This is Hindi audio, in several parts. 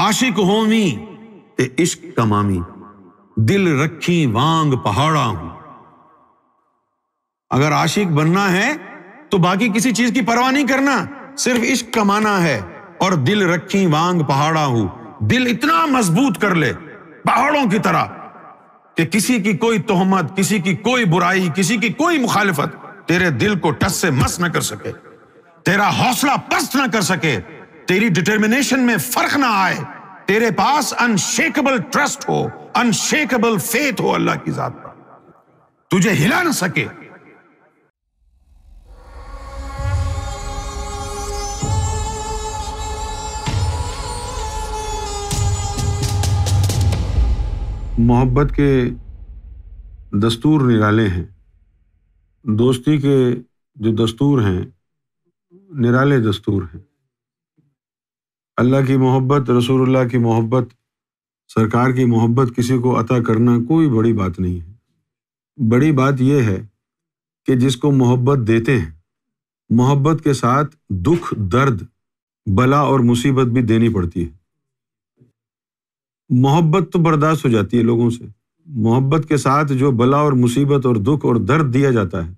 आशिक होमी ते इश्क तमामी दिल रखी वांग पहाड़ा हूं अगर आशिक बनना है तो बाकी किसी चीज की परवाह नहीं करना सिर्फ इश्क कमाना है और दिल रखी वांग पहाड़ा हूं दिल इतना मजबूत कर ले पहाड़ों की तरह कि किसी की कोई तोहमत किसी की कोई बुराई किसी की कोई मुखालफत तेरे दिल को टस से मस न कर सके तेरा हौसला पस्त न कर सके तेरी डिटर्मिनेशन में फर्क ना आए तेरे पास अनशेकेबल ट्रस्ट हो अनशेकेबल फेथ हो अल्लाह की जात पर तुझे हिला ना सके मोहब्बत के दस्तूर निराले हैं दोस्ती के जो दस्तूर हैं निराले दस्तूर हैं अल्लाह की मोहब्बत रसूलुल्लाह की मोहब्बत सरकार की मोहब्बत किसी को अता करना कोई बड़ी बात नहीं है बड़ी बात यह है कि जिसको मोहब्बत देते हैं मोहब्बत के साथ दुख दर्द बला और मुसीबत भी देनी पड़ती है मोहब्बत तो बर्दाश्त हो जाती है लोगों से मोहब्बत के साथ जो बला और मुसीबत और दुख और दर्द दिया जाता है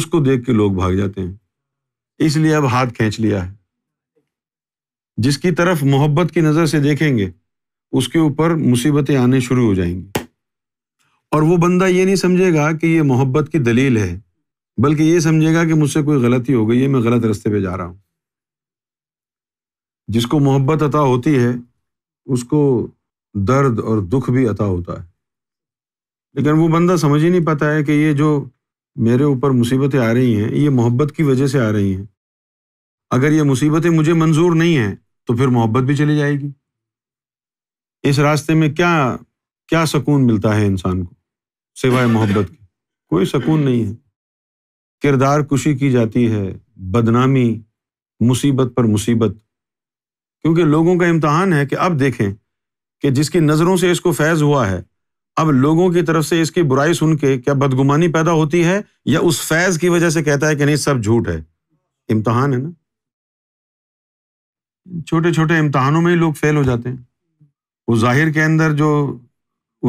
उसको देख के लोग भाग जाते हैं इसलिए अब हाथ खींच लिया है जिसकी तरफ मोहब्बत की नज़र से देखेंगे उसके ऊपर मुसीबतें आने शुरू हो जाएंगी और वो बंदा ये नहीं समझेगा कि ये मोहब्बत की दलील है बल्कि ये समझेगा कि मुझसे कोई गलती हो गई है मैं गलत रास्ते पे जा रहा हूँ जिसको मोहब्बत अता होती है उसको दर्द और दुख भी अता होता है लेकिन वो बंदा समझ ही नहीं पाता है कि ये जो मेरे ऊपर मुसीबतें आ रही हैं ये मोहब्बत की वजह से आ रही हैं अगर ये मुसीबतें मुझे मंजूर नहीं हैं तो फिर मोहब्बत भी चली जाएगी इस रास्ते में क्या क्या सुकून मिलता है इंसान को सिवाय मोहब्बत के कोई सुकून नहीं है किरदार कुशी की जाती है बदनामी मुसीबत पर मुसीबत क्योंकि लोगों का इम्तहान है कि अब देखें कि जिसकी नज़रों से इसको फैज़ हुआ है अब लोगों की तरफ से इसकी बुराई सुन के क्या बदगुमानी पैदा होती है या उस फैज़ की वजह से कहता है कि नहीं सब झूठ है इम्तहान है ना छोटे छोटे इम्तहानों में ही लोग फेल हो जाते हैं वो जाहिर के अंदर जो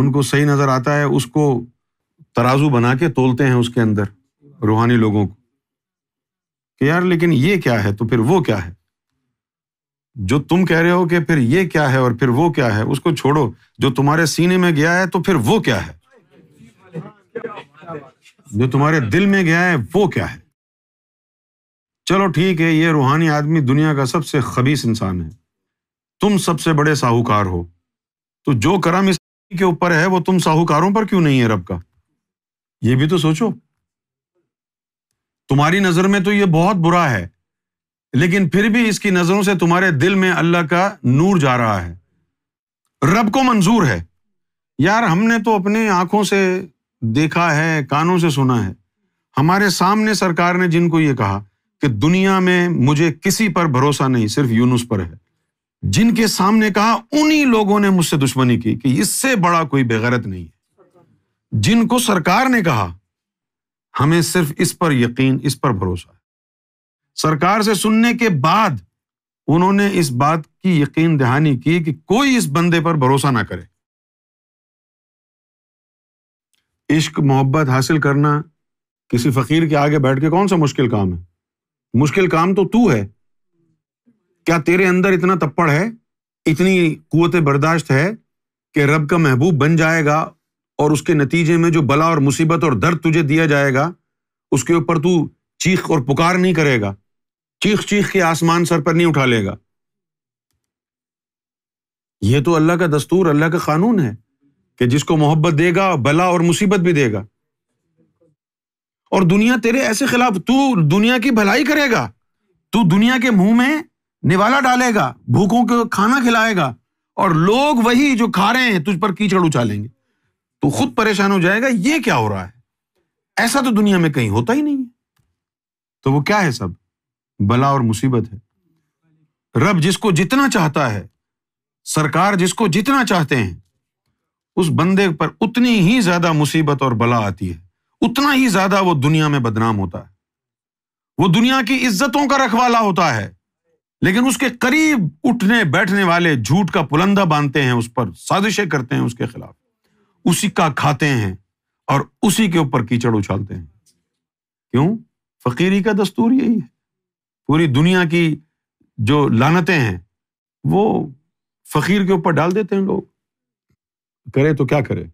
उनको सही नज़र आता है उसको तराजू बना के तोलते हैं उसके अंदर रूहानी लोगों को कि यार लेकिन ये क्या है तो फिर वो क्या है जो तुम कह रहे हो कि फिर ये क्या है और फिर वो क्या है उसको छोड़ो जो तुम्हारे सीने में गया है तो फिर वो क्या है जो तुम्हारे दिल में गया है वो क्या है चलो ठीक है ये रूहानी आदमी दुनिया का सबसे खबीस इंसान है तुम सबसे बड़े साहूकार हो तो जो करम इस के ऊपर है वो तुम साहूकारों पर क्यों नहीं है रब का ये भी तो सोचो तुम्हारी नजर में तो ये बहुत बुरा है लेकिन फिर भी इसकी नजरों से तुम्हारे दिल में अल्लाह का नूर जा रहा है रब को मंजूर है यार हमने तो अपने आंखों से देखा है कानों से सुना है हमारे सामने सरकार ने जिनको ये कहा कि दुनिया में मुझे किसी पर भरोसा नहीं सिर्फ यूनुस पर है जिनके सामने कहा उन्हीं लोगों ने मुझसे दुश्मनी की कि इससे बड़ा कोई बेगैरत नहीं है जिनको सरकार ने कहा हमें सिर्फ इस पर यकीन इस पर भरोसा है सरकार से सुनने के बाद उन्होंने इस बात की यकीन दहानी की कि कोई इस बंदे पर भरोसा ना करे इश्क मोहब्बत हासिल करना किसी फकीर के आगे बैठ के कौन सा मुश्किल काम है मुश्किल काम तो तू है क्या तेरे अंदर इतना तप्पड़ है इतनी कुत बर्दाश्त है कि रब का महबूब बन जाएगा और उसके नतीजे में जो बला और मुसीबत और दर्द तुझे दिया जाएगा उसके ऊपर तू चीख और पुकार नहीं करेगा चीख चीख के आसमान सर पर नहीं उठा लेगा यह तो अल्लाह का दस्तूर अल्लाह का कानून है कि जिसको मोहब्बत देगा बला और मुसीबत भी देगा और दुनिया तेरे ऐसे खिलाफ तू दुनिया की भलाई करेगा तू दुनिया के मुंह में निवाला डालेगा भूखों को खाना खिलाएगा और लोग वही जो खा रहे हैं तुझ पर कीचड़ उछालेंगे तो खुद परेशान हो जाएगा ये क्या हो रहा है ऐसा तो दुनिया में कहीं होता ही नहीं है तो वो क्या है सब बला और मुसीबत है रब जिसको जितना चाहता है सरकार जिसको जितना चाहते हैं उस बंदे पर उतनी ही ज्यादा मुसीबत और बला आती है उतना ही ज्यादा वो दुनिया में बदनाम होता है वो दुनिया की इज्जतों का रखवाला होता है लेकिन उसके करीब उठने बैठने वाले झूठ का पुलंदा बांधते हैं उस पर साजिशें करते हैं उसके खिलाफ उसी का खाते हैं और उसी के ऊपर कीचड़ उछालते हैं क्यों फकीरी का दस्तूर यही है पूरी दुनिया की जो लानतें हैं वो फकीर के ऊपर डाल देते हैं लोग करे तो क्या करे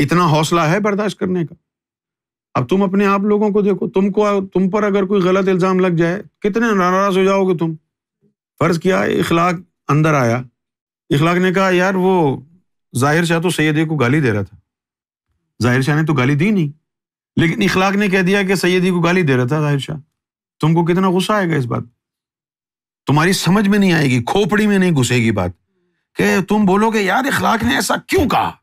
इतना हौसला है बर्दाश्त करने का अब तुम अपने आप लोगों को देखो तुमको तुम पर अगर कोई गलत इल्ज़ाम लग जाए कितने नाराज़ हो जाओगे तुम फ़र्ज़ किया इखलाक अंदर आया इखलाक ने कहा यार वो जाहिर शाह तो सैद को गाली दे रहा था जाहिर शाह ने तो गाली दी नहीं लेकिन इखलाक ने कह दिया कि सैदी को गाली दे रहा था जाहिर शाह तुमको कितना गुस्सा आएगा इस बात तुम्हारी समझ में नहीं आएगी खोपड़ी में नहीं घुसेगी बात कि तुम बोलोगे यार इखलाक ने ऐसा क्यों कहा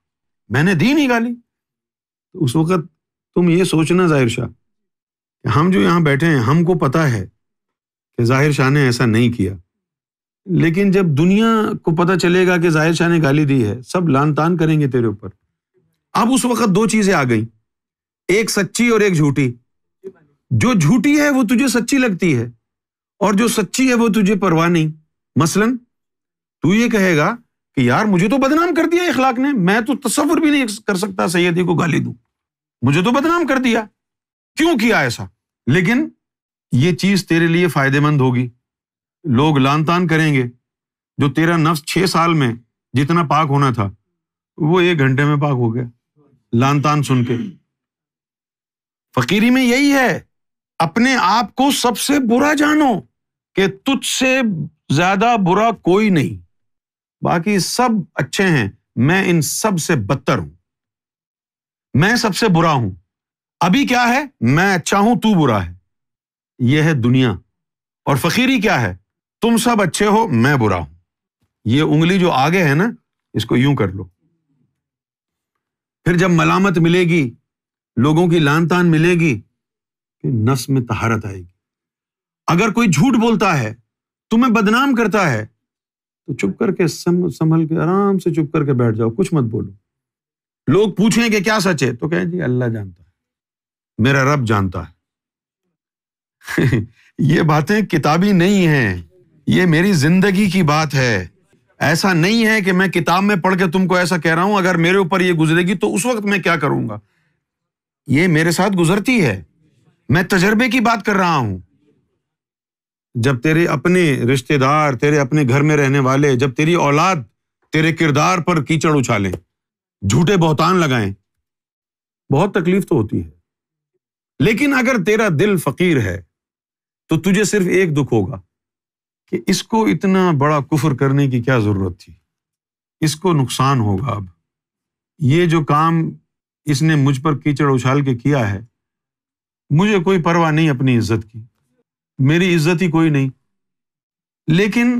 मैंने दी नहीं गाली तो उस वक्त तुम ये सोचना जाहिर शाह कि हम जो यहां बैठे हैं हमको पता है कि जाहिर शाह ने ऐसा नहीं किया लेकिन जब दुनिया को पता चलेगा कि जाहिर शाह ने गाली दी है सब लान तान करेंगे तेरे ऊपर अब उस वक्त दो चीजें आ गई एक सच्ची और एक झूठी जो झूठी है वो तुझे सच्ची लगती है और जो सच्ची है वो तुझे परवाह नहीं मसलन तू ये कहेगा कि यार मुझे तो बदनाम कर दिया इखलाक ने मैं तो तस्वुर भी नहीं कर सकता सैयदी को गाली दूं मुझे तो बदनाम कर दिया क्यों किया ऐसा लेकिन ये चीज तेरे लिए फायदेमंद होगी लोग लान तान करेंगे जो तेरा नफ्स छह साल में जितना पाक होना था वो एक घंटे में पाक हो गया लान तान सुन के फकीरी में यही है अपने आप को सबसे बुरा जानो कि तुझसे ज्यादा बुरा कोई नहीं बाकी सब अच्छे हैं मैं इन सब से बदतर हूं मैं सबसे बुरा हूं अभी क्या है मैं अच्छा हूं तू बुरा है यह है दुनिया और फकीरी क्या है तुम सब अच्छे हो मैं बुरा हूं ये उंगली जो आगे है ना इसको यूं कर लो फिर जब मलामत मिलेगी लोगों की लान तान मिलेगी फिर नस में तहारत आएगी अगर कोई झूठ बोलता है तुम्हें बदनाम करता है तो चुप करके संभल के आराम से चुप करके बैठ जाओ कुछ मत बोलो लोग पूछें कि क्या सच है तो कहें जी अल्लाह जानता है मेरा रब जानता है ये बातें किताबी नहीं हैं ये मेरी जिंदगी की बात है ऐसा नहीं है कि मैं किताब में पढ़ के तुमको ऐसा कह रहा हूं अगर मेरे ऊपर ये गुजरेगी तो उस वक्त मैं क्या करूंगा ये मेरे साथ गुजरती है मैं तजर्बे की बात कर रहा हूं जब तेरे अपने रिश्तेदार तेरे अपने घर में रहने वाले जब तेरी औलाद तेरे किरदार पर कीचड़ उछालें झूठे बहुतान लगाएं बहुत तकलीफ तो होती है लेकिन अगर तेरा दिल फकीर है तो तुझे सिर्फ एक दुख होगा कि इसको इतना बड़ा कुफर करने की क्या जरूरत थी इसको नुकसान होगा अब ये जो काम इसने मुझ पर कीचड़ उछाल के किया है मुझे कोई परवाह नहीं अपनी इज्जत की मेरी इज्जत ही कोई नहीं लेकिन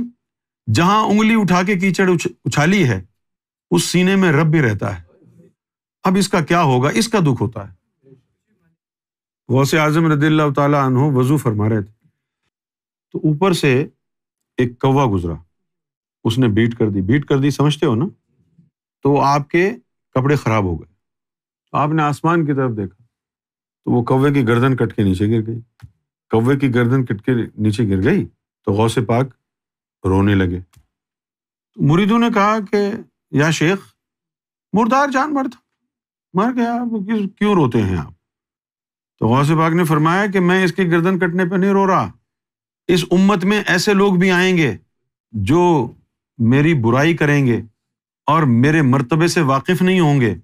जहां उंगली उठा के कीचड़ उछ, उछाली है उस सीने में रब भी रहता है अब इसका क्या होगा इसका दुख होता है गौस आजम रदील्ला तु वजू फरमा रहे थे तो ऊपर से एक कौवा गुजरा उसने बीट कर दी बीट कर दी समझते हो ना तो आपके कपड़े खराब हो गए तो आपने आसमान की तरफ देखा तो वो कौवे की गर्दन कट के नीचे गिर गई कौवे की गर्दन कट के नीचे गिर गई तो गौसे पाक रोने लगे मुरीदों ने कहा कि या शेख मुर्दार जानवर था मर गया क्यों रोते हैं आप तो गौस पाक ने फरमाया कि मैं इसकी गर्दन कटने पर नहीं रो रहा इस उम्मत में ऐसे लोग भी आएंगे जो मेरी बुराई करेंगे और मेरे मर्तबे से वाकिफ नहीं होंगे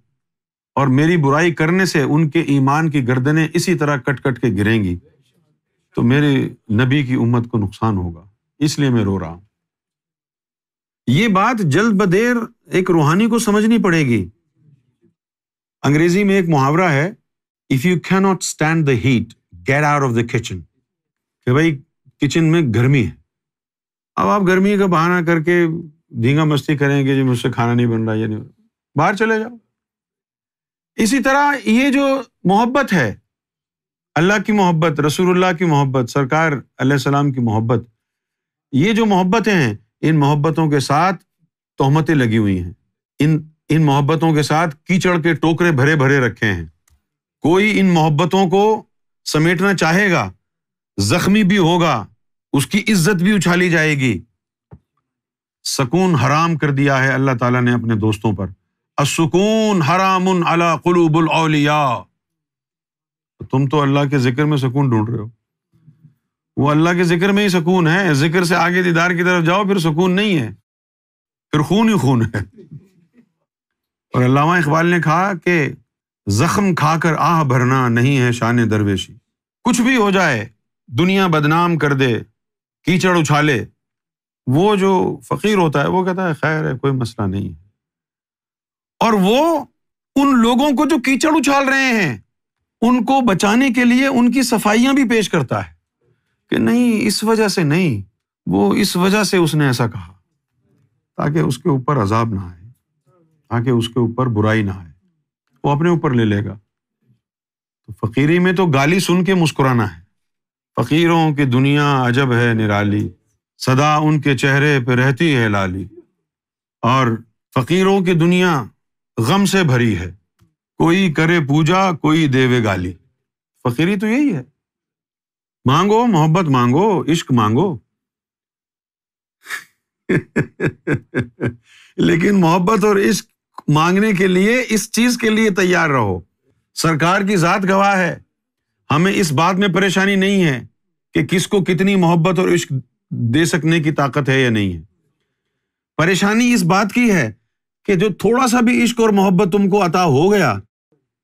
और मेरी बुराई करने से उनके ईमान की गर्दनें इसी तरह कट कट के गिरेंगी तो मेरे नबी की उम्मत को नुकसान होगा इसलिए मैं रो रहा हूँ ये बात जल्द बदेर एक रूहानी को समझनी पड़ेगी अंग्रेजी में एक मुहावरा है if you can not stand the heat get out of the kitchen कि भाई किचन में गर्मी है अब आप गर्मी का बहाना करके धींगा मस्ती करेंगे जी मुझसे खाना नहीं बन रहा ये नहीं बाहर चले जाओ इसी तरह ये जो मोहब्बत है अल्लाह की मोहब्बत रसूलुल्लाह की मोहब्बत सरकार सलाम की मोहब्बत ये जो मोहब्बतें हैं इन मोहब्बतों के साथ तोहमतें लगी हुई हैं इन इन मोहब्बतों के साथ कीचड़ के टोकरे भरे भरे रखे हैं कोई इन मोहब्बतों को समेटना चाहेगा जख्मी भी होगा उसकी इज्जत भी उछाली जाएगी सकून हराम कर दिया है अल्लाह ताला ने अपने दोस्तों पर असकून हराम अला कलूबुल तो तुम तो अल्लाह के जिक्र में सुकून ढूंढ रहे हो वो अल्लाह के जिक्र में ही सुकून है जिक्र से आगे दीदार की तरफ जाओ फिर सुकून नहीं है फिर खून ही खून है और अलामा इकबाल ने कहा कि जख्म खाकर आह भरना नहीं है शान दरवेशी कुछ भी हो जाए दुनिया बदनाम कर दे कीचड़ उछाले वो जो फकीर होता है वो कहता है खैर है कोई मसला नहीं है और वो उन लोगों को जो कीचड़ उछाल रहे हैं उनको बचाने के लिए उनकी सफाइयां भी पेश करता है कि नहीं इस वजह से नहीं वो इस वजह से उसने ऐसा कहा ताकि उसके ऊपर अजाब ना आए ताकि उसके ऊपर बुराई ना आए वो अपने ऊपर ले लेगा तो फकीरी में तो गाली सुन के मुस्कुराना है फकीरों की दुनिया अजब है निराली सदा उनके चेहरे पर रहती है लाली और फकीरों की दुनिया गम से भरी है कोई करे पूजा कोई देवे गाली फकीरी तो यही है मांगो मोहब्बत मांगो इश्क मांगो लेकिन मोहब्बत और इश्क मांगने के लिए इस चीज के लिए तैयार रहो सरकार की जात गवाह है हमें इस बात में परेशानी नहीं है कि किसको कितनी मोहब्बत और इश्क दे सकने की ताकत है या नहीं है परेशानी इस बात की है कि जो थोड़ा सा भी इश्क और मोहब्बत तुमको अता हो गया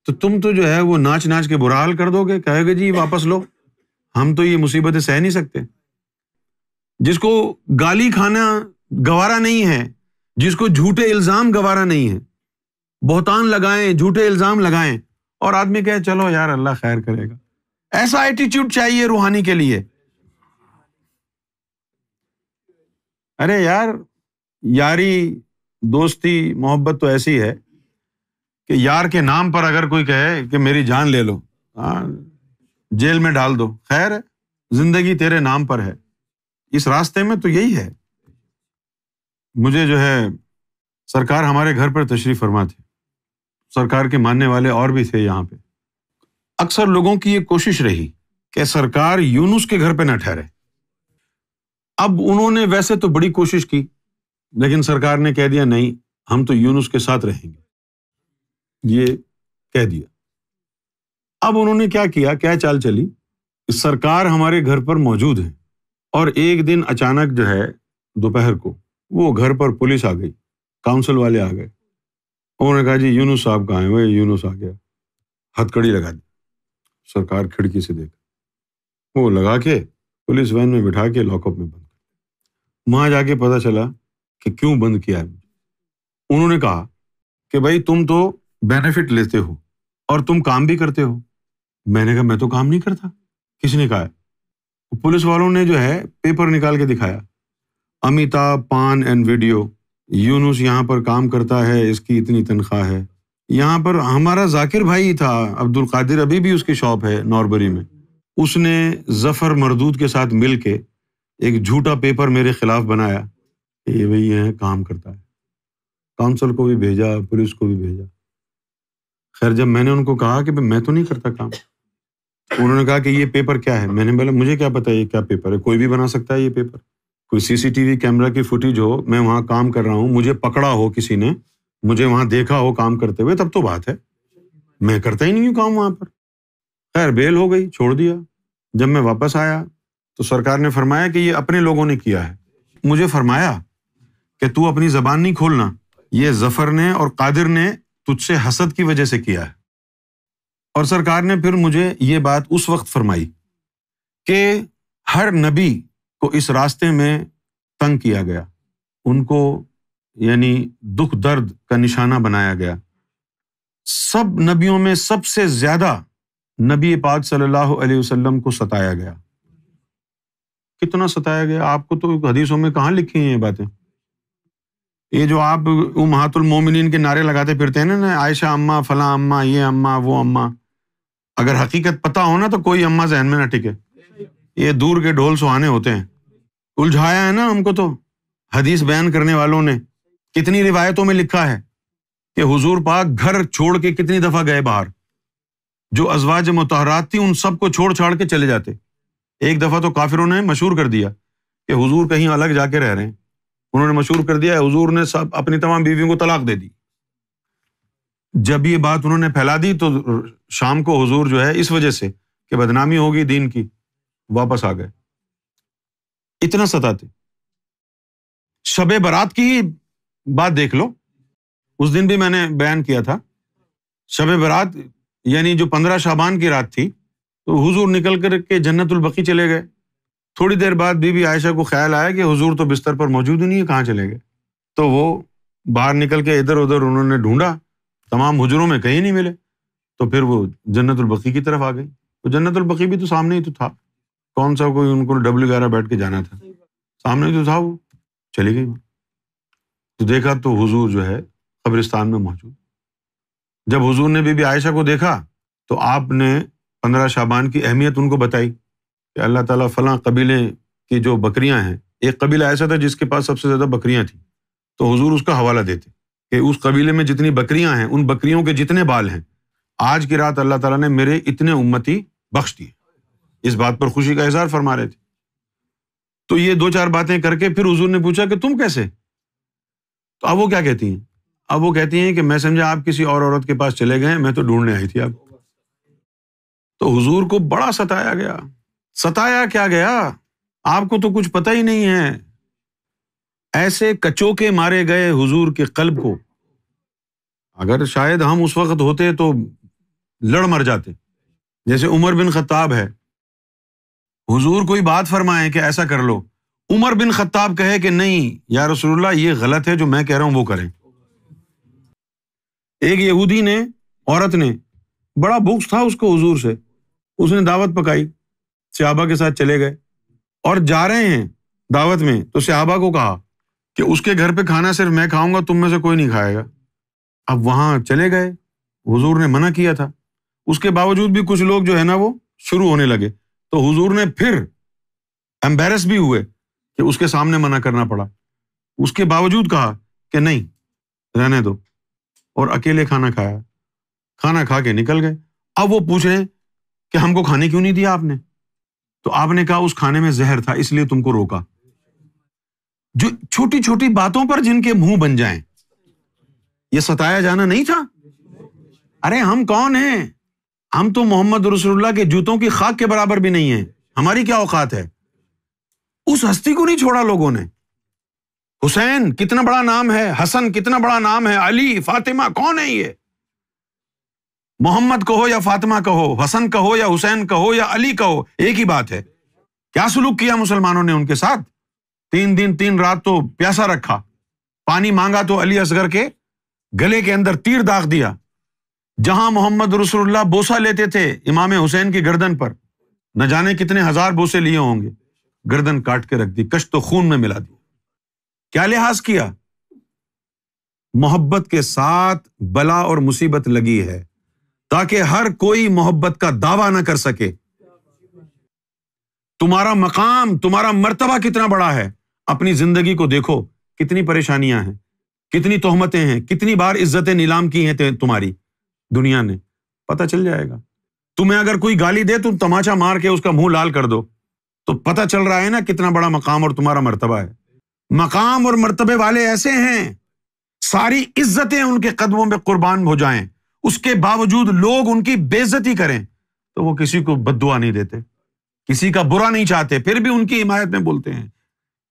तो तुम तो जो है वो नाच नाच के बुरा हाल कर दोगे कहोगे जी वापस लो हम तो ये मुसीबतें सह नहीं सकते जिसको गाली खाना गवारा नहीं है जिसको झूठे इल्ज़ाम गवारा नहीं है बहुतान लगाएं झूठे इल्ज़ाम लगाएं और आदमी कहे चलो यार अल्लाह खैर करेगा ऐसा एटीट्यूड चाहिए रूहानी के लिए अरे यार यारी दोस्ती मोहब्बत तो ऐसी है कि यार के नाम पर अगर कोई कहे कि मेरी जान ले लो हाँ जेल में डाल दो खैर जिंदगी तेरे नाम पर है इस रास्ते में तो यही है मुझे जो है सरकार हमारे घर पर तशरीफ फरमा थी सरकार के मानने वाले और भी थे यहाँ पे अक्सर लोगों की ये कोशिश रही कि सरकार यूनुस के घर पे ना ठहरे अब उन्होंने वैसे तो बड़ी कोशिश की लेकिन सरकार ने कह दिया नहीं हम तो यूनुस के साथ रहेंगे ये कह दिया अब उन्होंने क्या किया क्या चाल चली सरकार हमारे घर पर मौजूद है और एक दिन अचानक जो है दोपहर को वो घर पर पुलिस आ गई काउंसिल वाले आ गए उन्होंने कहा जी यूनुस साहब कहाँ हैं वो यूनुस आ गया हथकड़ी लगा दी सरकार खिड़की से देख वो लगा के पुलिस वैन में बिठा के लॉकअप में बंद कर वहाँ जाके पता चला कि क्यों बंद किया है उन्होंने कहा कि भाई तुम तो बेनिफिट लेते हो और तुम काम भी करते हो मैंने कहा मैं तो काम नहीं करता किसने कहा तो पुलिस वालों ने जो है पेपर निकाल के दिखाया अमिताभ पान एंड वीडियो यूनुस यहाँ पर काम करता है इसकी इतनी तनख्वाह है यहाँ पर हमारा जाकिर भाई था अब्दुल कादिर अभी भी उसकी शॉप है नॉर्बरी में उसने जफर मरदूद के साथ मिल के एक झूठा पेपर मेरे खिलाफ बनाया कि ये भाई ये काम करता है काउंसिल को भी भेजा पुलिस को भी भेजा खैर जब मैंने उनको कहा कि मैं तो नहीं करता काम उन्होंने कहा कि ये पेपर क्या है मैंने बोला मुझे क्या पता ये क्या पेपर है कोई भी बना सकता है ये पेपर कोई सीसीटीवी कैमरा की फुटेज हो मैं वहां काम कर रहा हूँ मुझे पकड़ा हो किसी ने मुझे वहाँ देखा हो काम करते हुए तब तो बात है मैं करता ही नहीं हूँ काम वहां पर खैर बेल हो गई छोड़ दिया जब मैं वापस आया तो सरकार ने फरमाया कि ये अपने लोगों ने किया है मुझे फरमाया कि तू अपनी जबान नहीं खोलना ये जफर ने और कादिर ने तुझसे हसद की वजह से किया है और सरकार ने फिर मुझे ये बात उस वक्त फरमाई कि हर नबी को इस रास्ते में तंग किया गया उनको यानी दुख दर्द का निशाना बनाया गया सब नबियों में सबसे ज्यादा नबी पाक सल्लल्लाहु अलैहि वसल्लम को सताया गया कितना सताया गया आपको तो हदीसों में कहाँ लिखी हैं ये बातें ये जो आप उमहातुल मोमिनीन के नारे लगाते फिरते हैं ना आयशा अम्मा फला अम्मा ये अम्मा वो अम्मा अगर हकीकत पता हो ना तो कोई अम्मा जहन में ना टिके ये दूर के ढोल सुहाने होते हैं उलझाया है ना हमको तो हदीस बयान करने वालों ने कितनी रिवायतों में लिखा है कि हुजूर पाक घर छोड़ के कितनी दफा गए बाहर जो अजवाज मतहरात थी उन सबको छोड़ छाड़ के चले जाते एक दफा तो काफिरों ने मशहूर कर दिया कि हुजूर कहीं अलग जाके रह रहे हैं उन्होंने मशहूर कर दिया हुजूर ने सब अपनी तमाम बीवियों को तलाक दे दी जब ये बात उन्होंने फैला दी तो शाम को हुजूर जो है इस वजह से कि बदनामी होगी दीन की वापस आ गए इतना सताते शब बारात की ही बात देख लो उस दिन भी मैंने बयान किया था शब बारात यानी जो पंद्रह शाबान की रात थी तो हुजूर निकल कर के जन्नतुलबकी चले गए थोड़ी देर बाद बीबी आयशा को ख्याल आया कि हुजूर तो बिस्तर पर मौजूद ही नहीं है कहाँ चले गए तो वो बाहर निकल के इधर उधर उन्होंने ढूंढा तमाम हजरों में कहीं नहीं मिले तो फिर वो जन्नतुलबकी की तरफ आ गई तो जन्नतुलबकी भी तो सामने ही तो था कौन सा कोई उनको डब्ल्यू ग्यारह बैठ के जाना था सामने तो था वो चली गई तो देखा तो हुजूर जो है कब्रिस्तान में मौजूद जब हुजूर ने बीबी आयशा को देखा तो आपने पंद्रह शाबान की अहमियत उनको बताई कि अल्लाह ताला फलां कबीले की जो बकरियां हैं एक कबीला ऐसा था जिसके पास सबसे ज़्यादा बकरियां थी तो हुजूर उसका हवाला देते कि उस कबीले में जितनी बकरियां हैं उन बकरियों के जितने बाल हैं आज की रात अल्लाह ताला ने मेरे इतने उम्मती बख्श दिए इस बात पर खुशी का इजहार फरमा रहे थे तो ये दो चार बातें करके फिर हजूर ने पूछा कि तुम कैसे तो अब वो क्या कहती हैं अब वो कहती हैं कि मैं समझा आप किसी और औरत के पास चले गए मैं तो ढूंढने आई थी आप तो हुजूर को बड़ा सताया गया सताया क्या गया आपको तो कुछ पता ही नहीं है ऐसे कचोके मारे गए हुजूर के कल्ब को अगर शायद हम उस वक्त होते तो लड़ मर जाते जैसे उमर बिन खत्ताब है हुजूर कोई बात फरमाए कि ऐसा कर लो उमर बिन खत्ताब कहे कि नहीं या रसोल्ला ये गलत है जो मैं कह रहा हूं वो करें एक यहूदी ने औरत ने बड़ा बुक्स था उसको हुजूर से उसने दावत पकाई सहाबा के साथ चले गए और जा रहे हैं दावत में तो सहाबा को कहा कि उसके घर पे खाना सिर्फ मैं खाऊंगा तुम में से कोई नहीं खाएगा अब वहां चले गए हुजूर ने मना किया था उसके बावजूद भी कुछ लोग जो है ना वो शुरू होने लगे तो हुजूर ने फिर एम्बेरस भी हुए कि उसके सामने मना करना पड़ा उसके बावजूद कहा कि नहीं रहने दो और अकेले खाना खाया खाना खा के निकल गए अब वो पूछे कि हमको खाने क्यों नहीं दिया आपने तो आपने कहा उस खाने में जहर था इसलिए तुमको रोका जो छोटी छोटी बातों पर जिनके मुंह बन जाएं ये सताया जाना नहीं था अरे हम कौन हैं हम तो मोहम्मद रसुल्ला के जूतों की खाक के बराबर भी नहीं है हमारी क्या औकात है उस हस्ती को नहीं छोड़ा लोगों ने हुसैन कितना बड़ा नाम है हसन कितना बड़ा नाम है अली फातिमा कौन है ये मोहम्मद कहो या फातिमा कहो हसन कहो या हुसैन कहो या अली कहो एक ही बात है क्या सुलूक किया मुसलमानों ने उनके साथ तीन दिन तीन रात तो प्यासा रखा पानी मांगा तो अली असगर के गले के अंदर तीर दाग दिया जहां मोहम्मद रसुल्ला बोसा लेते थे इमाम हुसैन की गर्दन पर न जाने कितने हजार बोसे लिए होंगे गर्दन काट के रख दी कश्त तो खून में मिला दी क्या लिहाज किया मोहब्बत के साथ बला और मुसीबत लगी है ताकि हर कोई मोहब्बत का दावा ना कर सके तुम्हारा मकाम तुम्हारा मर्तबा कितना बड़ा है अपनी जिंदगी को देखो कितनी परेशानियां हैं कितनी तोहमतें हैं कितनी बार इज्जतें नीलाम की हैं तुम्हारी दुनिया ने पता चल जाएगा तुम्हें अगर कोई गाली दे तुम तमाचा मार के उसका मुंह लाल कर दो तो पता चल रहा है ना कितना बड़ा मकाम और तुम्हारा मरतबा है मकाम और मरतबे वाले ऐसे हैं सारी इज्जतें उनके कदमों में कुर्बान हो जाए उसके बावजूद लोग उनकी बेजती करें तो वो किसी को बदुआ नहीं देते किसी का बुरा नहीं चाहते फिर भी उनकी हिमायत में बोलते हैं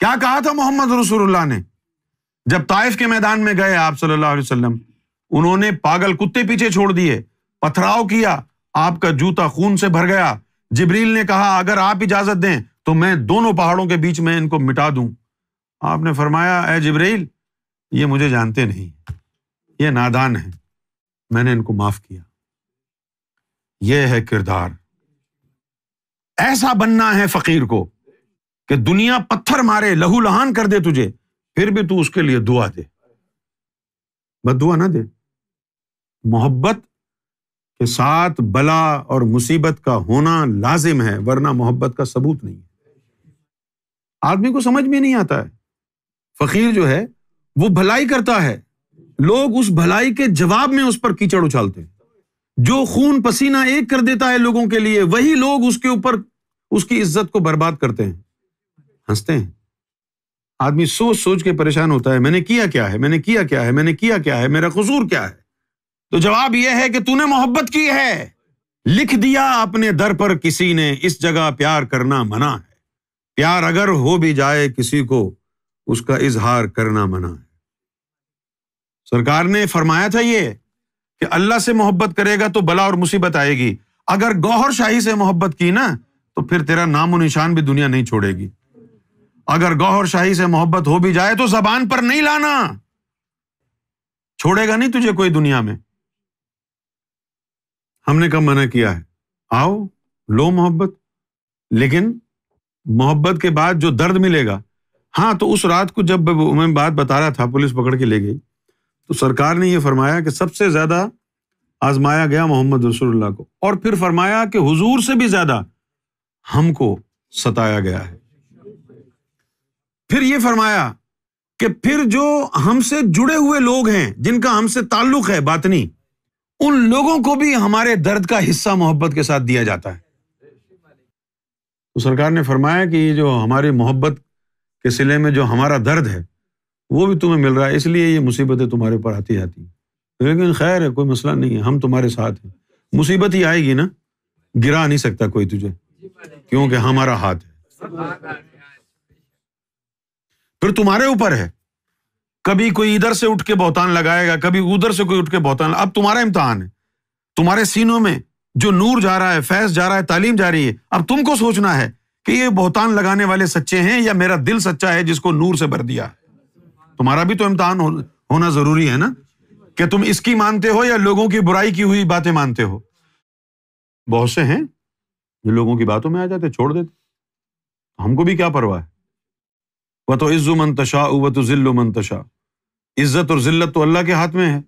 क्या कहा था मोहम्मद रसूलुल्लाह ने जब ताइफ के मैदान में गए आप सल्लल्लाहु अलैहि वसल्लम उन्होंने पागल कुत्ते पीछे छोड़ दिए पथराव किया आपका जूता खून से भर गया जिब्रील ने कहा अगर आप इजाजत दें तो मैं दोनों पहाड़ों के बीच में इनको मिटा दूं आपने फरमाया ए जिब्रील ये मुझे जानते नहीं ये नादान है मैंने इनको माफ किया यह है किरदार ऐसा बनना है फकीर को कि दुनिया पत्थर मारे लहू लहान कर दे तुझे फिर भी तू उसके लिए दुआ दे बस दुआ ना दे मोहब्बत के साथ बला और मुसीबत का होना लाजिम है वरना मोहब्बत का सबूत नहीं है आदमी को समझ में नहीं आता है फकीर जो है वो भलाई करता है लोग उस भलाई के जवाब में उस पर कीचड़ उछालते हैं जो खून पसीना एक कर देता है लोगों के लिए वही लोग उसके ऊपर उसकी इज्जत को बर्बाद करते हैं हंसते हैं आदमी सोच सोच के परेशान होता है मैंने किया क्या है मैंने किया क्या है मैंने किया क्या है मेरा कसूर क्या है तो जवाब यह है कि तूने मोहब्बत की है लिख दिया अपने दर पर किसी ने इस जगह प्यार करना मना है प्यार अगर हो भी जाए किसी को उसका इजहार करना मना है सरकार ने फरमाया था ये कि अल्लाह से मोहब्बत करेगा तो बला और मुसीबत आएगी अगर गौहर शाही से मोहब्बत की ना तो फिर तेरा नामो निशान भी दुनिया नहीं छोड़ेगी अगर गौहर शाही से मोहब्बत हो भी जाए तो जबान पर नहीं लाना छोड़ेगा नहीं तुझे कोई दुनिया में हमने कब मना किया है आओ लो मोहब्बत लेकिन मोहब्बत के बाद जो दर्द मिलेगा हाँ तो उस रात को जब मैं बात बता रहा था पुलिस पकड़ के ले गई तो सरकार ने यह फरमाया कि सबसे ज्यादा आजमाया गया मोहम्मद रसूलुल्लाह को और फिर फरमाया कि हुजूर से भी ज्यादा हमको सताया गया है फिर ये फरमाया कि फिर जो हमसे जुड़े हुए लोग हैं जिनका हमसे ताल्लुक है बातनी उन लोगों को भी हमारे दर्द का हिस्सा मोहब्बत के साथ दिया जाता है तो सरकार ने फरमाया कि जो हमारी मोहब्बत के सिले में जो हमारा दर्द है वो भी तुम्हें मिल रहा है इसलिए ये मुसीबतें तुम्हारे ऊपर आती आती लेकिन खैर है कोई मसला नहीं है हम तुम्हारे साथ हैं मुसीबत ही आएगी ना गिरा नहीं सकता कोई तुझे क्योंकि हमारा हाथ है फिर तुम्हारे ऊपर है कभी कोई इधर से उठ के बहुतान लगाएगा कभी उधर से कोई उठ के बहतान अब तुम्हारा इम्तहान है तुम्हारे सीनों में जो नूर जा रहा है फैस जा रहा है तालीम जा रही है अब तुमको सोचना है कि ये बहतान लगाने वाले सच्चे हैं या मेरा दिल सच्चा है जिसको नूर से भर दिया तुम्हारा भी तो इम्तहान हो, होना जरूरी है ना कि तुम इसकी मानते हो या लोगों की बुराई की हुई बातें मानते हो बहुत से हैं जो लोगों की बातों में आ जाते छोड़ देते हमको भी क्या परवाह है व तो इज़्ज़ु मन तशा व तो ज़िल्लु मन तशा इज़्ज़त और ज़िल्लत तो अल्लाह के हाथ में है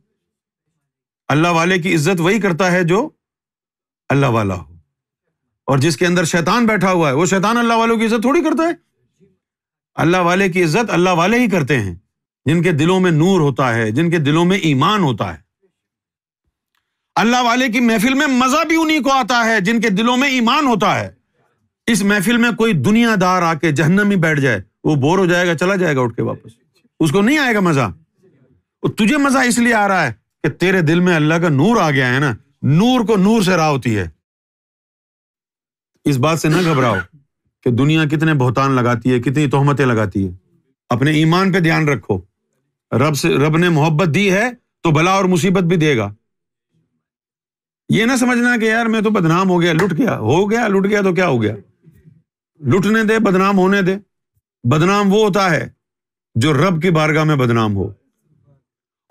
अल्लाह वाले की इज्जत वही करता है जो अल्लाह वाला हो और जिसके अंदर शैतान बैठा हुआ है वो शैतान अल्लाह वालों की इज्जत थोड़ी करता है अल्लाह वाले की इज्जत अल्लाह वाले ही करते हैं जिनके दिलों में नूर होता है जिनके दिलों में ईमान होता है अल्लाह वाले की महफिल में मजा भी उन्हीं को आता है जिनके दिलों में ईमान होता है इस महफिल में कोई दुनियादार आके जहन्नम ही बैठ जाए वो बोर हो जाएगा चला जाएगा उठ के वापस उसको नहीं आएगा मजा और तुझे मजा इसलिए आ रहा है कि तेरे दिल में अल्लाह का नूर आ गया है ना नूर को नूर से राह होती है इस बात से ना घबराओ कि दुनिया कितने बहुतान लगाती है कितनी तोहमतें लगाती है अपने ईमान पर ध्यान रखो रब से रब ने मोहब्बत दी है तो भला और मुसीबत भी देगा ये ना समझना कि यार मैं तो बदनाम हो गया लुट गया हो गया लुट गया तो क्या हो गया लुटने दे बदनाम होने दे बदनाम वो होता है जो रब की बारगाह में बदनाम हो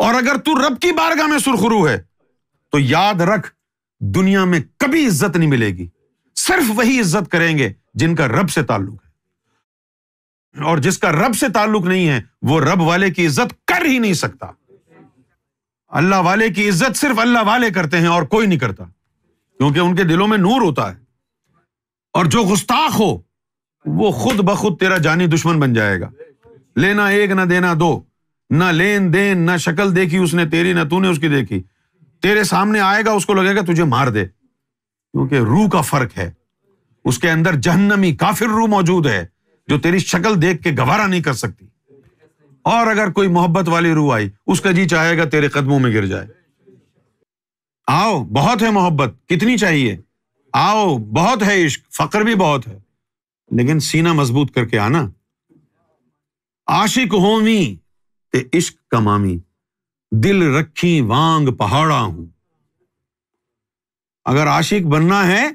और अगर तू रब की बारगाह में सुरखरू है तो याद रख दुनिया में कभी इज्जत नहीं मिलेगी सिर्फ वही इज्जत करेंगे जिनका रब से ताल्लुक है और जिसका रब से ताल्लुक नहीं है वो रब वाले की इज्जत कर ही नहीं सकता अल्लाह वाले की इज्जत सिर्फ अल्लाह वाले करते हैं और कोई नहीं करता क्योंकि उनके दिलों में नूर होता है और जो गुस्ताख हो वो खुद ब खुद तेरा जानी दुश्मन बन जाएगा लेना एक ना देना दो ना लेन देन ना शक्ल देखी उसने तेरी ना तूने उसकी देखी तेरे सामने आएगा उसको लगेगा तुझे मार दे क्योंकि रूह का फर्क है उसके अंदर जहन्नमी काफिर रूह मौजूद है जो तेरी शक्ल देख के गवारा नहीं कर सकती और अगर कोई मोहब्बत वाली रूह आई उसका जी चाहेगा तेरे कदमों में गिर जाए आओ बहुत है मोहब्बत कितनी चाहिए आओ बहुत है इश्क फकर भी बहुत है लेकिन सीना मजबूत करके आना आशिक होमी ते इश्क कमामी दिल रखी वांग पहाड़ा हूं अगर आशिक बनना है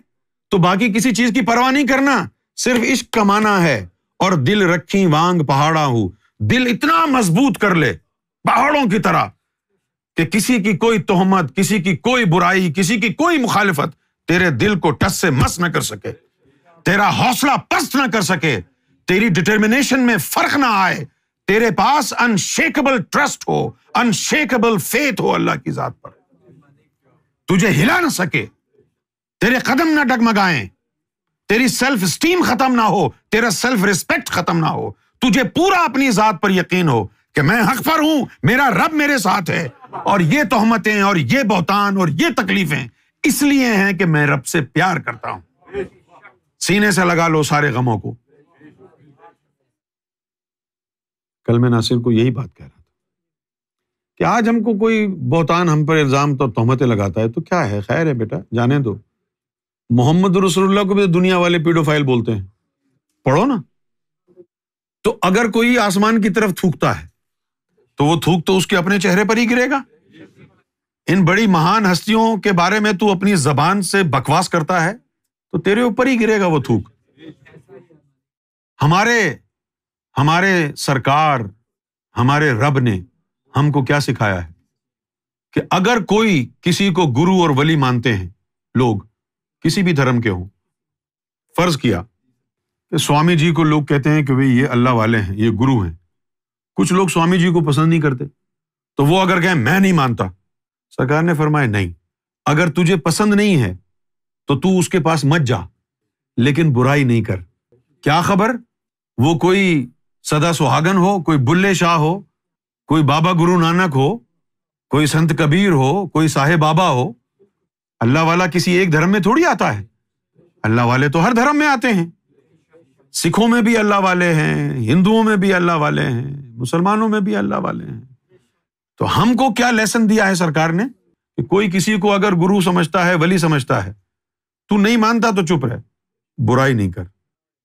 तो बाकी किसी चीज की परवाह नहीं करना सिर्फ इश्क कमाना है और दिल रखी वांग पहाड़ा हूं दिल इतना मजबूत कर ले पहाड़ों की तरह कि किसी की कोई तोहमत किसी की कोई बुराई किसी की कोई मुखालिफत तेरे दिल को टस से मस न कर सके तेरा हौसला पस्त ना कर सके तेरी डिटर्मिनेशन में फर्क ना आए तेरे पास अनशेकेबल ट्रस्ट हो अनशेकेबल फेथ हो अल्लाह की जात पर तुझे हिला ना सके तेरे कदम ना डगमगाएं तेरी सेल्फ स्टीम खत्म ना हो तेरा सेल्फ रिस्पेक्ट खत्म ना हो तुझे पूरा अपनी जात पर यकीन हो कि मैं हक पर हूं मेरा रब मेरे साथ है और ये तोहमतें और ये बहतान और ये तकलीफें इसलिए हैं कि मैं रब से प्यार करता हूं सीने से लगा लो सारे गमों को कल मैं नासिर को यही बात कह रहा था कि आज हमको कोई बहुतान हम पर इल्ज़ाम तो तोहमतें लगाता है तो क्या है खैर है बेटा जाने दो मोहम्मद रसुल्ला को भी तो दुनिया वाले पीडोफाइल बोलते हैं पढ़ो ना तो अगर कोई आसमान की तरफ थूकता है तो वो थूक तो उसके अपने चेहरे पर ही गिरेगा इन बड़ी महान हस्तियों के बारे में तू अपनी जबान से बकवास करता है तो तेरे ऊपर ही गिरेगा वो थूक हमारे हमारे सरकार हमारे रब ने हमको क्या सिखाया है कि अगर कोई किसी को गुरु और वली मानते हैं लोग किसी भी धर्म के हों फर्ज किया कि स्वामी जी को लोग कहते हैं कि भाई ये अल्लाह वाले हैं ये गुरु हैं कुछ लोग स्वामी जी को पसंद नहीं करते तो वो अगर कहें मैं नहीं मानता सरकार ने फरमाया नहीं अगर तुझे पसंद नहीं है तो तू उसके पास मत जा लेकिन बुराई नहीं कर क्या खबर वो कोई सदा सुहागन हो कोई बुल्ले शाह हो कोई बाबा गुरु नानक हो कोई संत कबीर हो कोई साहेब बाबा हो अल्लाह वाला किसी एक धर्म में थोड़ी आता है अल्लाह वाले तो हर धर्म में आते हैं सिखों में भी अल्लाह वाले हैं हिंदुओं में भी अल्लाह वाले हैं मुसलमानों में भी अल्लाह वाले हैं तो हमको क्या लेसन दिया है सरकार ने कि कोई किसी को अगर गुरु समझता है वली समझता है तू नहीं मानता तो चुप रह बुराई नहीं कर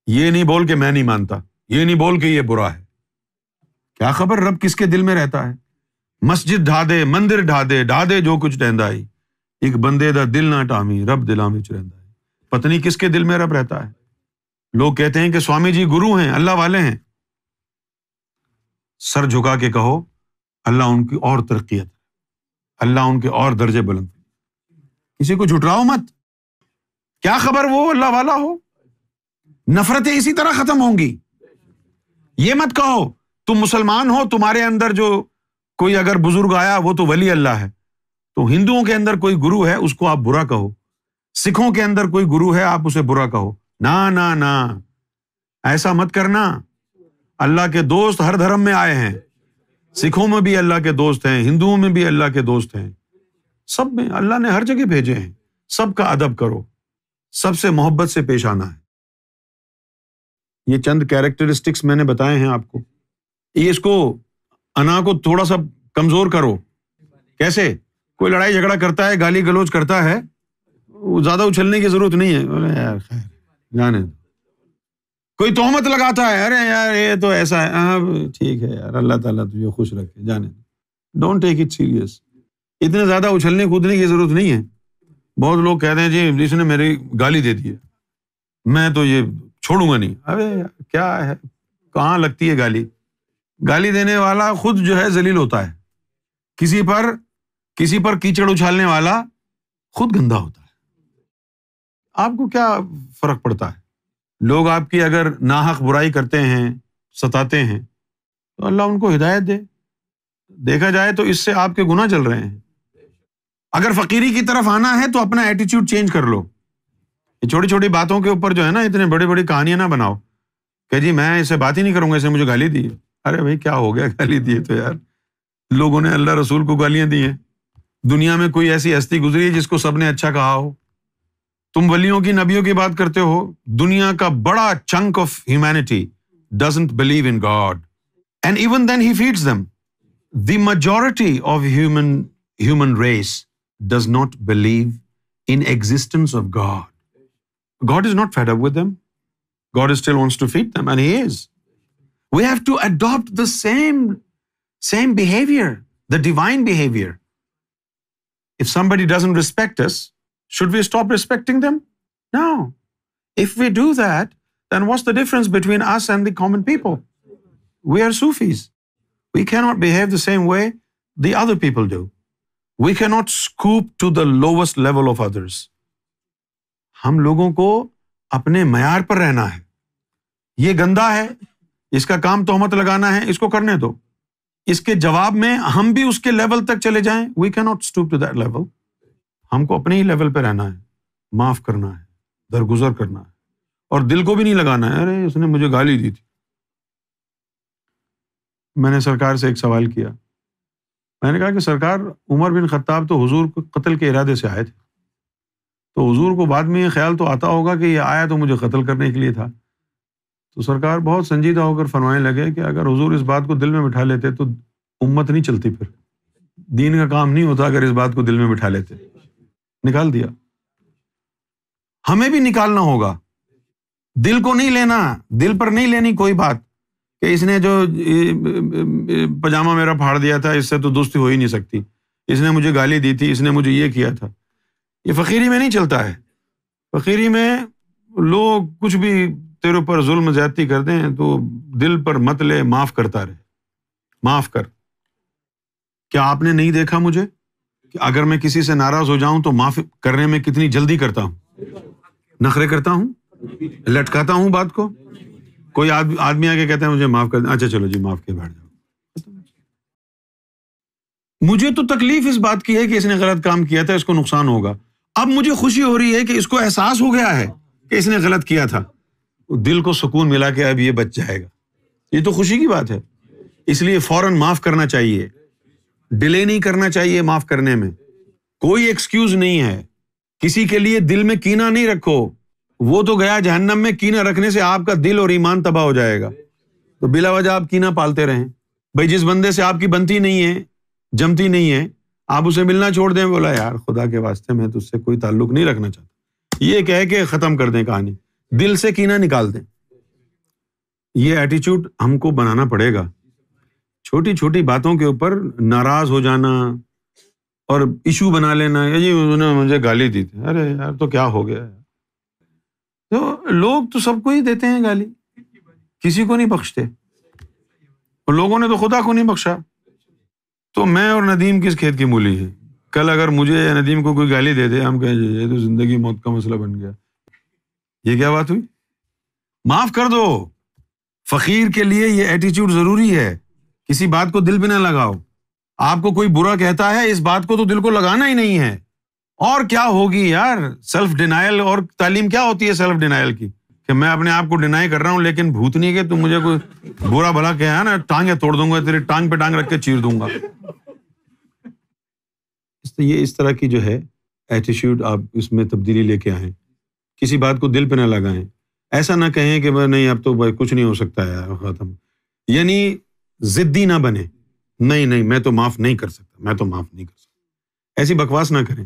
ये नहीं बोल के मैं नहीं मानता ये नहीं बोल के ये बुरा है क्या खबर रब किसके दिल में रहता है मस्जिद ढा दे मंदिर ढा दे ढा दे जो कुछ रहता है एक बंदे का दिल ना टामी रब दिलों में रहता है पत्नी किसके दिल में रब रहता है लोग कहते हैं कि स्वामी जी गुरु हैं अल्लाह वाले हैं सर झुका के कहो अल्लाह उनकी और तरक्कीत अल्लाह उनके और दर्जे बुलंद किसी को झुटराओ मत क्या खबर वो अल्लाह वाला हो नफरतें इसी तरह खत्म होंगी ये मत कहो तुम मुसलमान हो तुम्हारे अंदर जो कोई अगर बुजुर्ग आया वो तो वली अल्लाह है तो हिंदुओं के अंदर कोई गुरु है उसको आप बुरा कहो सिखों के अंदर कोई गुरु है आप उसे बुरा कहो ना ना ना ऐसा मत करना अल्लाह के दोस्त हर धर्म में आए हैं सिखों में भी अल्लाह के दोस्त हैं हिंदुओं में भी अल्लाह के दोस्त हैं सब में अल्लाह ने हर जगह भेजे हैं सबका अदब करो सबसे मोहब्बत से पेश आना है ये चंद कैरेक्टरिस्टिक्स मैंने बताए हैं आपको ये इसको अना को थोड़ा सा कमजोर करो कैसे कोई लड़ाई झगड़ा करता है गाली गलोच करता है ज्यादा उछलने की जरूरत नहीं है अरे यार खैर जाने दो कोई तोहमत लगाता है अरे यार ये तो ऐसा है हाँ ठीक है यार अल्लाह ताला तुझे खुश रखे जाने दो डोंट टेक इट सीरियस इतने ज्यादा उछलने कूदने की जरूरत नहीं है बहुत लोग कहते हैं जी इबलीस ने मेरी गाली दे दी है मैं तो ये छोड़ूंगा नहीं अरे क्या है कहाँ लगती है गाली गाली देने वाला खुद जो है जलील होता है किसी पर किसी पर कीचड़ उछालने वाला खुद गंदा होता है आपको क्या फर्क पड़ता है लोग आपकी अगर नाहक बुराई करते हैं सताते हैं तो अल्लाह उनको हिदायत दे देखा जाए तो इससे आपके गुनाह चल रहे हैं अगर फकीरी की तरफ आना है तो अपना एटीट्यूड चेंज कर लो ये छोटी छोटी बातों के ऊपर जो है ना इतने बड़ी बड़ी कहानियां ना बनाओ कि जी मैं इसे बात ही नहीं करूंगा इसे मुझे गाली दी अरे भाई क्या हो गया गाली दिए तो यार लोगों ने अल्लाह रसूल को गालियां दी हैं दुनिया में कोई ऐसी हस्ती गुजरी है जिसको सबने अच्छा कहा हो तुम वलियों की नबियों की बात करते हो दुनिया का बड़ा chunk of humanity doesn't believe in God and even then he feeds them the majority of human human race does not believe in existence of God. God is not fed up with them. God still wants to feed them, and He is. We have to adopt the same, same behavior, the divine behavior. If somebody doesn't respect us, should we stop respecting them? No. If we do that, then what's the difference between us and the common people? We are Sufis. We cannot behave the same way the other people do. We can not stoop to the lowest level of others हम लोगों को अपने मैार पर रहना है ये गंदा है इसका काम तोहमत लगाना है इसको करने दो इसके जवाब में हम भी उसके लेवल तक चले जाएं we can not stoop to that level हमको अपने ही लेवल पे रहना है माफ करना है दरगुजर करना है और दिल को भी नहीं लगाना है अरे उसने मुझे गाली दी थी मैंने सरकार से एक सवाल किया मैंने कहा कि सरकार उमर बिन खत्ताब तो हुजूर को कत्ल के इरादे से आए थे तो हुजूर को बाद में ये ख्याल तो आता होगा कि ये आया तो मुझे कत्ल करने के लिए था तो सरकार बहुत संजीदा होकर फरमाने लगे कि अगर हुजूर इस बात को दिल में बिठा लेते तो उम्मत नहीं चलती फिर दीन का काम नहीं होता अगर इस बात को दिल में बिठा लेते निकाल दिया हमें भी निकालना होगा दिल को नहीं लेना दिल पर नहीं लेनी कोई बात कि इसने जो पजामा मेरा फाड़ दिया था इससे तो दोस्ती हो ही नहीं सकती इसने मुझे गाली दी थी इसने मुझे ये किया था ये फ़कीरी में नहीं चलता है फ़कीरी में लोग कुछ भी तेरे ऊपर जुल्म ज़्यादती कर दें तो दिल पर मत ले माफ़ करता रहे माफ़ कर क्या आपने नहीं देखा मुझे कि अगर मैं किसी से नाराज़ हो जाऊं तो माफ़ करने में कितनी जल्दी करता हूं नखरे करता हूं लटकाता हूं बात को कोई आदमी आदमी आके कहता है मुझे माफ कर अच्छा चलो जी माफ किए बैठ जाओ मुझे तो तकलीफ इस बात की है कि इसने गलत काम किया था इसको नुकसान होगा अब मुझे खुशी हो रही है कि इसको एहसास हो गया है कि इसने गलत किया था दिल को सुकून मिला के अब ये बच जाएगा ये तो खुशी की बात है इसलिए फौरन माफ करना चाहिए डिले नहीं करना चाहिए माफ करने में कोई एक्सक्यूज नहीं है किसी के लिए दिल में कीना नहीं रखो वो तो गया जहन्नम में कीना रखने से आपका दिल और ईमान तबाह हो जाएगा तो बिला वजह आप कीना पालते रहे भाई जिस बंदे से आपकी बनती नहीं है जमती नहीं है आप उसे मिलना छोड़ दें बोला यार खुदा के वास्ते मैं तो उससे कोई ताल्लुक नहीं रखना चाहता ये कह के ख़त्म कर दें कहानी दिल से कीना निकाल दें ये एटीट्यूड हमको बनाना पड़ेगा छोटी छोटी बातों के ऊपर नाराज़ हो जाना और इशू बना लेना ये उन्होंने मुझे गाली दी थी अरे यार तो क्या हो गया यार तो लोग तो सबको ही देते हैं गाली किसी को नहीं बख्शते और लोगों ने तो खुदा को नहीं बख्शा तो मैं और नदीम किस खेत की मूली है कल अगर मुझे या नदीम को कोई गाली दे दे हम कहें ये तो जिंदगी मौत का मसला बन गया ये क्या बात हुई माफ कर दो फकीर के लिए ये एटीट्यूड जरूरी है किसी बात को दिल भी ना लगाओ आपको कोई बुरा कहता है इस बात को तो दिल को लगाना ही नहीं है और क्या होगी यार सेल्फ डिनाइल और तालीम क्या होती है सेल्फ डिनाइल की कि मैं अपने आप को डिनाई कर रहा हूँ लेकिन भूत नहीं है तुम मुझे कोई बुरा भला कहे है ना टांगे तोड़ दूंगा तेरी टांग पे टांग रख के चीर दूंगा तो ये इस तरह की जो है एटीट्यूड आप इसमें तब्दीली लेके आए किसी बात को दिल पे ना लगाए ऐसा ना कहें कि भाई नहीं अब तो भाई कुछ नहीं हो सकता है ख़त्म यानी जिद्दी ना बने नहीं नहीं मैं तो माफ़ नहीं कर सकता मैं तो माफ़ नहीं कर सकता ऐसी बकवास ना करें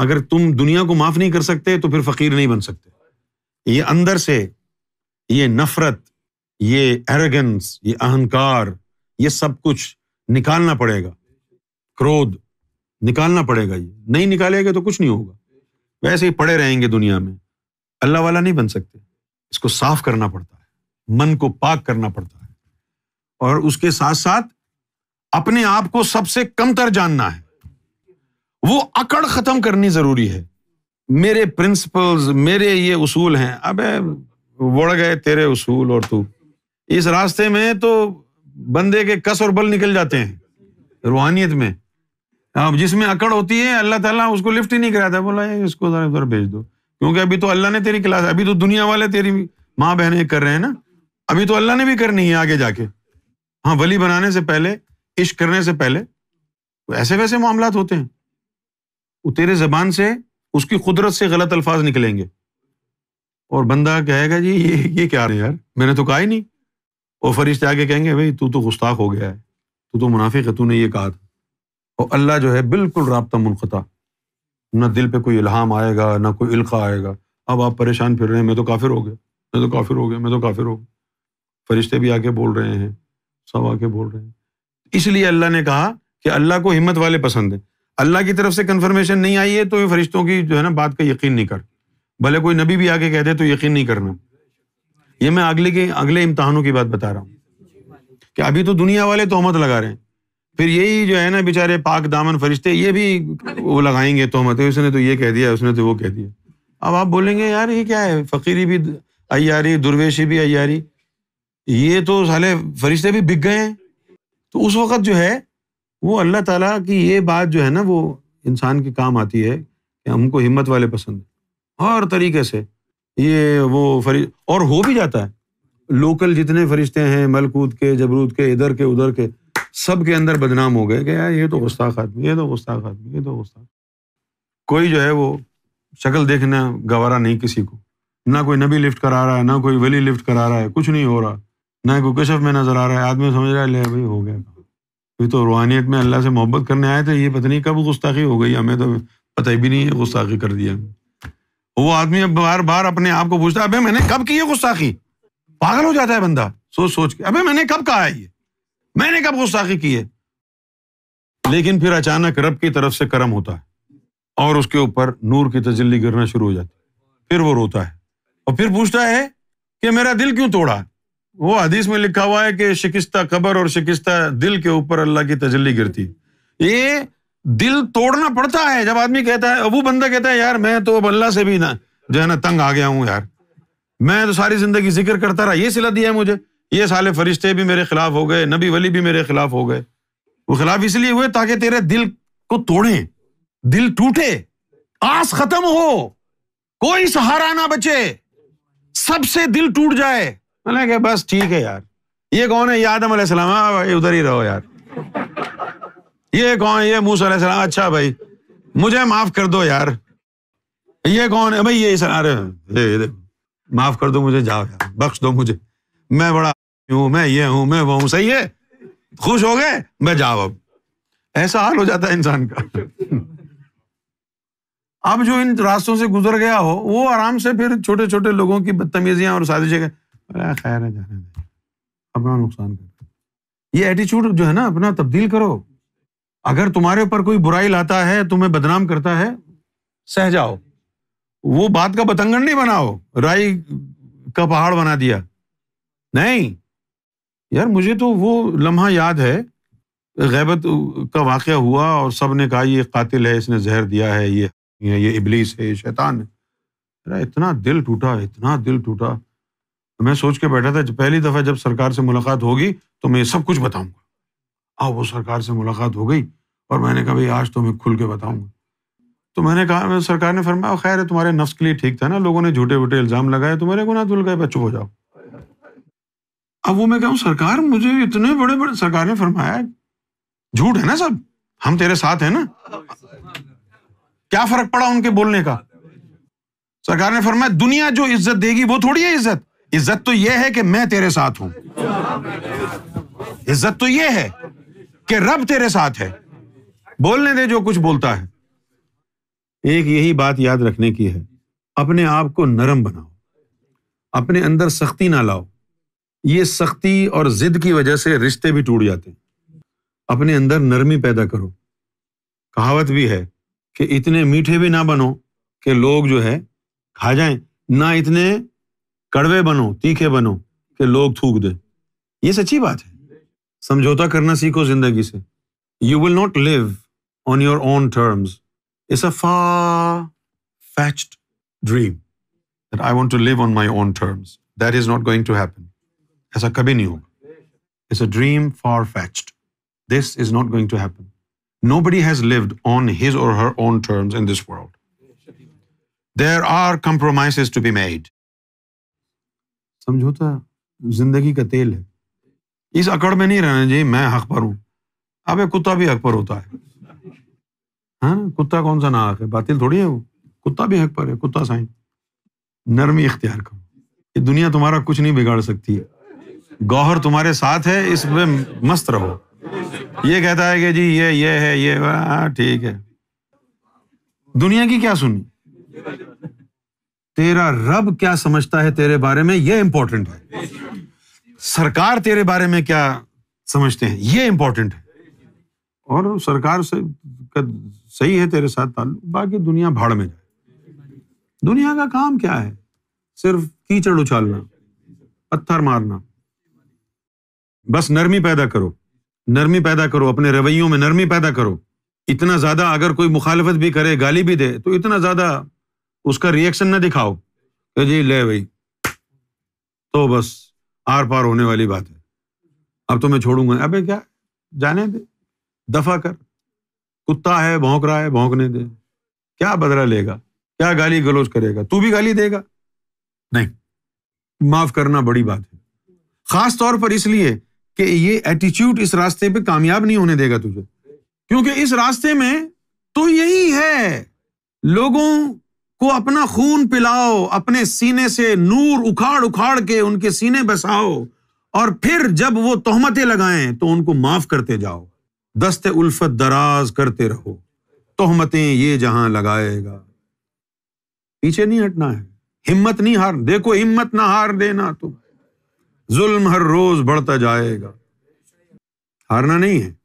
अगर तुम दुनिया को माफ नहीं कर सकते तो फिर फकीर नहीं बन सकते ये अंदर से ये नफरत ये एरोगेंस ये अहंकार ये सब कुछ निकालना पड़ेगा क्रोध निकालना पड़ेगा ये नहीं निकालेगा तो कुछ नहीं होगा वैसे ही पड़े रहेंगे दुनिया में अल्लाह वाला नहीं बन सकते इसको साफ करना पड़ता है मन को पाक करना पड़ता है और उसके साथ साथ अपने आप को सबसे कमतर जानना है वो अकड़ खत्म करनी जरूरी है मेरे प्रिंसिपल मेरे ये उसूल हैं अब वड़ गए तेरे उसूल और तू इस रास्ते में तो बंदे के कस और बल निकल जाते हैं रूहानियत में अब जिसमें अकड़ होती है अल्लाह ताला उसको लिफ्ट ही नहीं कराता बोला ये इसको उधर भेज दो क्योंकि अभी तो अल्लाह ने तेरी क्लास अभी तो दुनिया वाले तेरी माँ बहनें कर रहे हैं ना अभी तो अल्लाह ने भी करनी है आगे जाके हाँ वली बनाने से पहले इश्क करने से पहले तो ऐसे वैसे मामला होते हैं वो तेरे जबान से उसकी कुदरत से गलत अल्फाज निकलेंगे और बंदा कहेगा जी ये ये क्या है यार मैंने तो कहा ही नहीं और फरिश्ते आके कहेंगे भाई तू तो गुस्ताख हो गया है तू तो मुनाफिक है तूने ये कहा था और अल्लाह जो है बिल्कुल रबता मुनखता ना दिल पे कोई इल्हाम आएगा ना कोई इल्का आएगा अब आप परेशान फिर रहे हैं मैं तो काफिर हो गया मैं तो काफिर हो गया मैं तो काफिर हो गया फरिश्ते भी आके बोल रहे हैं सब आके बोल रहे हैं इसलिए अल्लाह ने कहा कि अल्लाह को हिम्मत वाले पसंद हैं अल्लाह की तरफ से कन्फर्मेशन नहीं आई है तो ये फरिश्तों की जो है ना बात का यकीन नहीं कर भले कोई नबी भी आके कहते तो यकीन नहीं करना ये मैं अगले के अगले इम्तहानों की बात बता रहा हूँ कि अभी तो दुनिया वाले तोहमत लगा रहे हैं फिर यही जो है ना बेचारे पाक दामन फरिश्ते ये भी वो लगाएंगे तोहमत तो उसने तो ये कह दिया उसने तो वो कह दिया अब आप बोलेंगे यार ये क्या है फकीरी भी अयारी दुर्वेशी भी अयारी ये तो साले फरिश्ते भी बिक गए हैं तो उस वक्त जो है वो अल्लाह ताला की ये बात जो है ना वो इंसान के काम आती है कि हमको हिम्मत वाले पसंद हर तरीके से ये वो फरिश और हो भी जाता है लोकल जितने फरिश्ते हैं मलकूद के जबरूद के इधर के उधर के सब के अंदर बदनाम हो गए कि यार ये तो गुस्ताख आदमी ये तो गुस्ताख आदमी ये तो गुस्ताख कोई जो है वो शक्ल देखना गवारा नहीं किसी को ना कोई नबी लिफ्ट करा रहा है ना कोई वली लिफ्ट करा रहा है कुछ नहीं हो रहा ना कोई कशफ में नजर आ रहा है आदमी समझ रहा है ले भाई हो गया वे तो रूहानियत में अल्लाह से मोहब्बत करने आए थे ये पता नहीं कब गुस्ताखी हो गई हमें तो पता ही भी नहीं है गुस्ताखी कर दिया वो आदमी अब बार बार अपने आप को पूछता है अबे मैंने कब की है गुस्ताखी पागल हो जाता है बंदा सोच सोच के अबे मैंने कब कहा है ये मैंने कब गुस्ताखी की है लेकिन फिर अचानक रब की तरफ से करम होता है और उसके ऊपर नूर की तजली गिरना शुरू हो जाती है फिर वो रोता है और फिर पूछता है कि मेरा दिल क्यों तोड़ा वो हदीस में लिखा हुआ है कि शिकिस्ता कबर और शिकिस्ता दिल के ऊपर अल्लाह की तजली गिरती ये दिल तोड़ना पड़ता है जब आदमी कहता है वो बंदा कहता है यार मैं तो अब अल्लाह से भी ना जो है ना तंग आ गया हूँ यार मैं तो सारी जिंदगी जिक्र करता रहा ये सिला दिया है मुझे ये साले फरिश्ते भी मेरे खिलाफ हो गए नबी वली भी मेरे खिलाफ हो गए वो खिलाफ इसलिए हुए ताकि तेरे दिल को तोड़े दिल टूटे आस खत्म हो कोई सहारा ना बचे सबसे दिल टूट जाए मैंने कहा बस ठीक है यार ये कौन है यादम आदम हाँ, उधर ही रहो यार ये कौन ये मूसा सलाम अच्छा भाई मुझे माफ कर दो यार ये कौन है भाई ये अरे माफ कर दो मुझे जाओ यार बख्श दो मुझे मैं बड़ा हूं मैं ये हूं मैं वो हूं सही है खुश हो गए मैं जाओ अब ऐसा हाल हो जाता है इंसान का अब जो इन रास्तों से गुजर गया हो वो आराम से फिर छोटे छोटे लोगों की बदतमीजियां और साजिशें अरे खैर है अपना नुकसान कर ये एटीच्यूड जो है ना अपना तब्दील करो अगर तुम्हारे ऊपर कोई बुराई लाता है तुम्हें बदनाम करता है सह जाओ वो बात का बतंगन नहीं बनाओ राई का पहाड़ बना दिया नहीं यार मुझे तो वो लम्हा याद है गैबत का वाक़ हुआ और सब ने कहा ये कातिल है इसने जहर दिया है ये ये इबलीस है ये शैतान है इतना दिल टूटा इतना दिल टूटा तो मैं सोच के बैठा था पहली दफ़ा जब सरकार से मुलाकात होगी तो मैं सब कुछ बताऊंगा अब वो सरकार से मुलाकात हो गई और मैंने कहा भाई आज तो मैं खुल के बताऊंगा तो मैंने कहा सरकार ने फरमाया खैर है तुम्हारे नफ्स के लिए ठीक था ना लोगों ने झूठे वूठे इल्ज़ाम लगाए को ना धुल गए चुप हो जाओ अब वो मैं कहूँ सरकार मुझे इतने बड़े बड़े सरकार ने फरमाया झूठ है ना सब हम तेरे साथ हैं ना क्या फर्क पड़ा उनके बोलने का सरकार ने फरमाया दुनिया जो इज्जत देगी वो थोड़ी है इज्जत इज्जत तो यह है कि मैं तेरे साथ हूं इज्जत तो यह है कि रब तेरे साथ है बोलने दे जो कुछ बोलता है एक यही बात याद रखने की है अपने आप को नरम बनाओ अपने अंदर सख्ती ना लाओ ये सख्ती और जिद की वजह से रिश्ते भी टूट जाते हैं अपने अंदर नरमी पैदा करो कहावत भी है कि इतने मीठे भी ना बनो कि लोग जो है खा जाएं ना इतने कड़वे बनो तीखे बनो कि लोग थूक दे ये सच्ची बात है समझौता करना सीखो जिंदगी से you will not live on your own terms it's a fetched dream that I want to live on my own terms that is not going to happen ऐसा कभी नहीं होगा it's a dream far fetched this is not going to happen nobody has lived on his or her own terms in this world there are compromise to be made समझौता तो, जिंदगी का तेल है इस अकड़ में नहीं रहना चाहिए मैं हक पर हूँ अब कुत्ता भी हक पर होता है हाँ कुत्ता कौन सा नाहक है बातिल थोड़ी है वो कुत्ता भी हक पर है कुत्ता साई नरमी इख्तियार करो ये दुनिया तुम्हारा कुछ नहीं बिगाड़ सकती है गौहर तुम्हारे साथ है इसमें मस्त रहो ये कहता है कि जी ये ये है ये हाँ, ठीक है दुनिया की क्या सुनी तेरा रब क्या समझता है तेरे बारे में यह इंपॉर्टेंट है सरकार तेरे बारे में क्या समझते हैं यह इंपॉर्टेंट है और सरकार से सही है तेरे साथ ताल्लुक बाकी दुनिया भाड़ में जाए दुनिया का काम क्या है सिर्फ कीचड़ उछालना पत्थर मारना बस नरमी पैदा करो नरमी पैदा करो अपने रवैयों में नरमी पैदा करो इतना ज्यादा अगर कोई मुखालफत भी करे गाली भी दे तो इतना ज्यादा उसका रिएक्शन ना दिखाओ तो जी ले भाई तो बस आर पार होने वाली बात है अब तो मैं छोड़ूंगा अबे क्या जाने दे दफा कर कुत्ता है भौंक रहा है भौंकने दे क्या बदला लेगा क्या गाली गलोज करेगा तू भी गाली देगा नहीं माफ करना बड़ी बात है खास तौर पर इसलिए कि ये एटीट्यूड इस रास्ते पे कामयाब नहीं होने देगा तुझे क्योंकि इस रास्ते में तो यही है लोगों को अपना खून पिलाओ अपने सीने से नूर उखाड़ उखाड़ के उनके सीने बसाओ और फिर जब वो तोहमतें लगाएं तो उनको माफ करते जाओ दस्त उल्फत दराज करते रहो तोहमतें ये जहां लगाएगा पीछे नहीं हटना है हिम्मत नहीं हार देखो हिम्मत ना हार देना तुम जुल्म हर रोज बढ़ता जाएगा हारना नहीं है